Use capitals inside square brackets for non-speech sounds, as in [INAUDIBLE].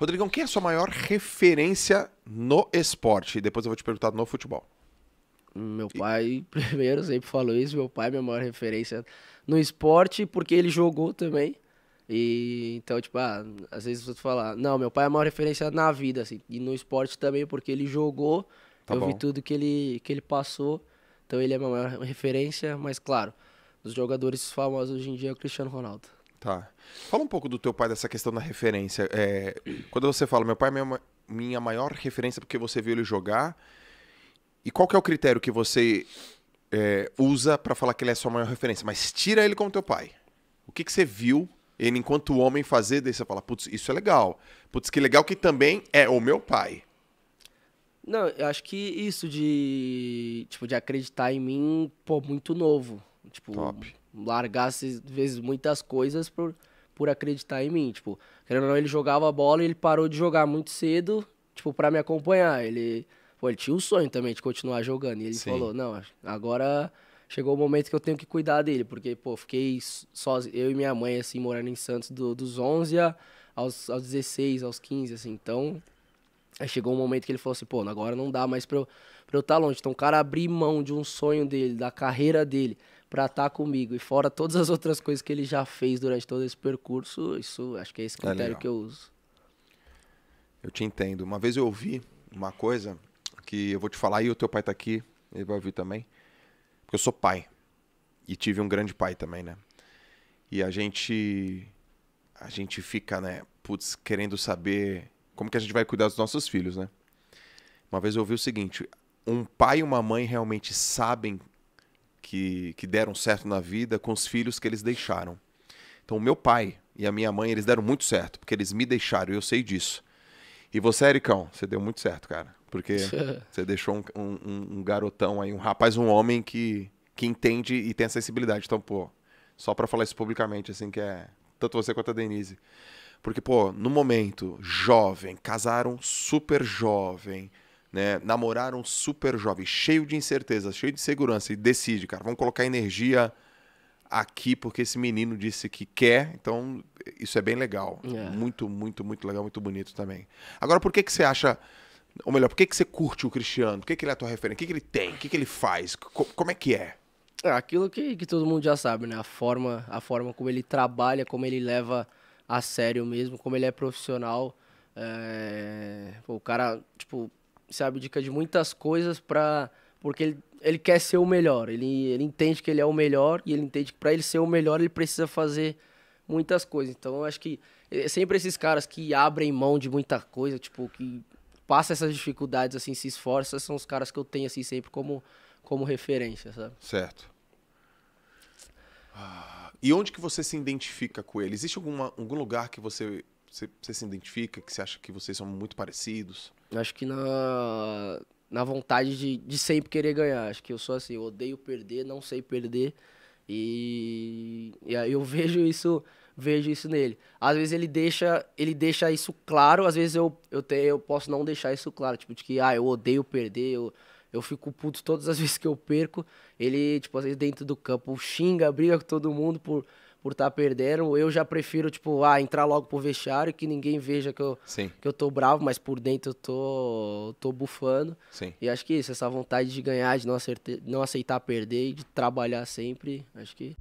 Rodrigão, quem é a sua maior referência no esporte? E depois eu vou te perguntar no futebol. Meu pai, e... [LAUGHS] primeiro, sempre falou isso. Meu pai é minha maior referência no esporte, porque ele jogou também. E então, tipo, ah, às vezes você fala, não, meu pai é a maior referência na vida, assim, e no esporte também, porque ele jogou, tá eu bom. vi tudo que ele, que ele passou, então ele é a maior referência, mas claro, dos jogadores famosos hoje em dia é o Cristiano Ronaldo. Tá. Fala um pouco do teu pai, dessa questão da referência. É, quando você fala, meu pai é minha, maior referência porque você viu ele jogar. E qual que é o critério que você é, usa para falar que ele é sua maior referência? Mas tira ele como teu pai. O que, que você viu ele, enquanto homem, fazer? Daí você fala, putz, isso é legal. Putz, que legal que também é o meu pai. Não, eu acho que isso de, tipo, de acreditar em mim, pô, muito novo. Tipo, Top. largasse, vezes, muitas coisas por, por acreditar em mim. Tipo, querendo ou não, ele jogava bola e ele parou de jogar muito cedo, tipo, para me acompanhar. Ele, pô, ele tinha o sonho também de continuar jogando. E ele Sim. falou, não, agora chegou o momento que eu tenho que cuidar dele. Porque, pô, fiquei sozinho, eu e minha mãe, assim, morando em Santos do, dos 11 a, aos, aos 16, aos 15, assim. Então, aí chegou um momento que ele falou assim, pô, agora não dá mais pra eu, pra eu estar tá longe. Então, o cara abrir mão de um sonho dele, da carreira dele para estar tá comigo. E fora todas as outras coisas que ele já fez durante todo esse percurso, isso acho que é esse é critério é que eu uso. Eu te entendo. Uma vez eu ouvi uma coisa que eu vou te falar e o teu pai tá aqui, ele vai ouvir também. Porque eu sou pai. E tive um grande pai também, né? E a gente a gente fica, né, putz, querendo saber como que a gente vai cuidar dos nossos filhos, né? Uma vez eu ouvi o seguinte, um pai e uma mãe realmente sabem que, que deram certo na vida com os filhos que eles deixaram. Então, o meu pai e a minha mãe, eles deram muito certo, porque eles me deixaram, e eu sei disso. E você, Ericão, você deu muito certo, cara. Porque [LAUGHS] você deixou um, um, um, garotão aí, um rapaz, um homem que, que entende e tem a sensibilidade. Então, pô, só para falar isso publicamente, assim, que é tanto você quanto a Denise. Porque, pô, no momento, jovem, casaram super jovem, né, namorar um super jovem, cheio de incerteza, cheio de segurança, e decide, cara, vamos colocar energia aqui porque esse menino disse que quer, então isso é bem legal. É. Muito, muito, muito legal, muito bonito também. Agora, por que, que você acha. Ou melhor, por que, que você curte o Cristiano? Por que, que ele é a tua referência? O que, que ele tem? O que, que ele faz? como é que é? é aquilo que, que todo mundo já sabe, né? A forma, a forma como ele trabalha, como ele leva a sério mesmo, como ele é profissional. É... Pô, o cara, tipo, sabe, dica de muitas coisas para porque ele, ele quer ser o melhor, ele, ele entende que ele é o melhor e ele entende que para ele ser o melhor ele precisa fazer muitas coisas. Então eu acho que é sempre esses caras que abrem mão de muita coisa, tipo, que passa essas dificuldades assim, se esforça, são os caras que eu tenho assim sempre como como referência, sabe? Certo. Ah, e onde que você se identifica com ele? Existe alguma, algum lugar que você você, você se identifica? Que você acha que vocês são muito parecidos? Eu acho que na, na vontade de, de sempre querer ganhar. Acho que eu sou assim, eu odeio perder, não sei perder. E, e eu [LAUGHS] vejo isso vejo isso nele. Às vezes ele deixa, ele deixa isso claro, às vezes eu, eu, te, eu posso não deixar isso claro, tipo, de que, ah, eu odeio perder, eu, eu fico puto todas as [LAUGHS] vezes que eu perco. Ele, tipo, às vezes dentro do campo xinga, briga com todo mundo por, por estar tá perdendo. Eu já prefiro, tipo, ah, entrar logo pro vestiário que ninguém veja que eu, Sim. que eu tô bravo, mas por dentro eu tô, tô bufando. Sim. E acho que é isso, essa vontade de ganhar, de não, acertar, não aceitar perder e de trabalhar sempre, acho que.